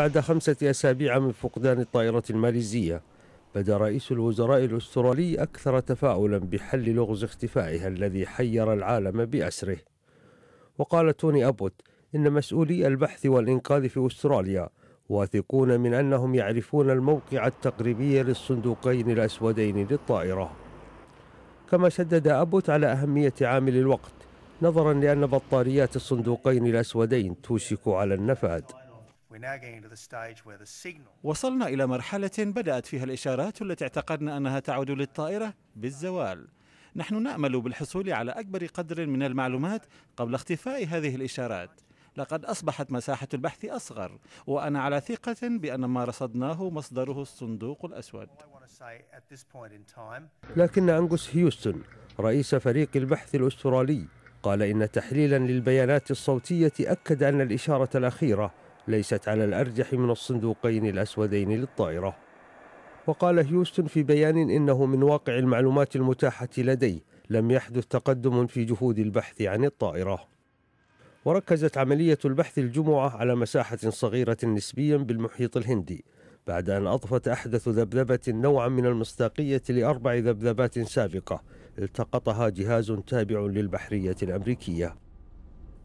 بعد خمسة أسابيع من فقدان الطائرة الماليزية بدا رئيس الوزراء الأسترالي أكثر تفاؤلا بحل لغز اختفائها الذي حير العالم بأسره وقال توني أبوت إن مسؤولي البحث والإنقاذ في أستراليا واثقون من أنهم يعرفون الموقع التقريبي للصندوقين الأسودين للطائرة كما شدد أبوت على أهمية عامل الوقت نظرا لأن بطاريات الصندوقين الأسودين توشك على النفاذ وصلنا إلى مرحلة بدأت فيها الإشارات التي اعتقدنا أنها تعود للطائرة بالزوال. نحن نأمل بالحصول على أكبر قدر من المعلومات قبل اختفاء هذه الإشارات. لقد أصبحت مساحة البحث أصغر، وأنا على ثقة بأن ما رصدناه مصدره الصندوق الأسود. لكن أنجوس هيوستن رئيس فريق البحث الأسترالي قال إن تحليلا للبيانات الصوتية أكد أن الإشارة الأخيرة ليست على الأرجح من الصندوقين الأسودين للطائرة وقال هيوستن في بيان إنه من واقع المعلومات المتاحة لديه لم يحدث تقدم في جهود البحث عن الطائرة وركزت عملية البحث الجمعة على مساحة صغيرة نسبيا بالمحيط الهندي بعد أن أضفت أحدث ذبذبة نوعا من المصداقية لأربع ذبذبات سابقة التقطها جهاز تابع للبحرية الأمريكية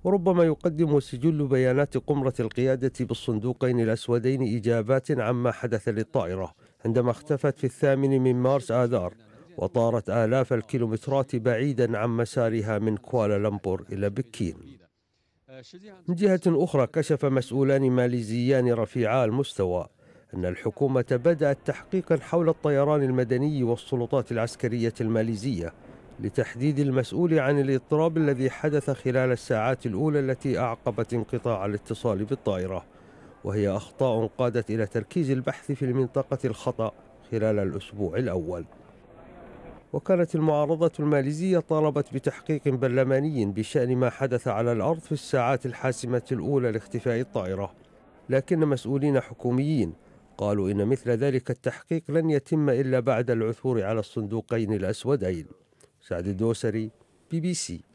وربما يقدم سجل بيانات قمرة القيادة بالصندوقين الأسودين إجابات عما حدث للطائرة عندما اختفت في الثامن من مارس آذار وطارت آلاف الكيلومترات بعيدا عن مسارها من كوالالمبور إلى بكين من جهة أخرى كشف مسؤولان ماليزيان رفيعا المستوى أن الحكومة بدأت تحقيقا حول الطيران المدني والسلطات العسكرية الماليزية لتحديد المسؤول عن الاضطراب الذي حدث خلال الساعات الأولى التي أعقبت انقطاع الاتصال بالطائرة وهي أخطاء قادت إلى تركيز البحث في المنطقة الخطأ خلال الأسبوع الأول وكانت المعارضة الماليزية طالبت بتحقيق برلماني بشأن ما حدث على الأرض في الساعات الحاسمة الأولى لاختفاء الطائرة لكن مسؤولين حكوميين قالوا إن مثل ذلك التحقيق لن يتم إلا بعد العثور على الصندوقين الأسودين سعد الدوسري بي بي سي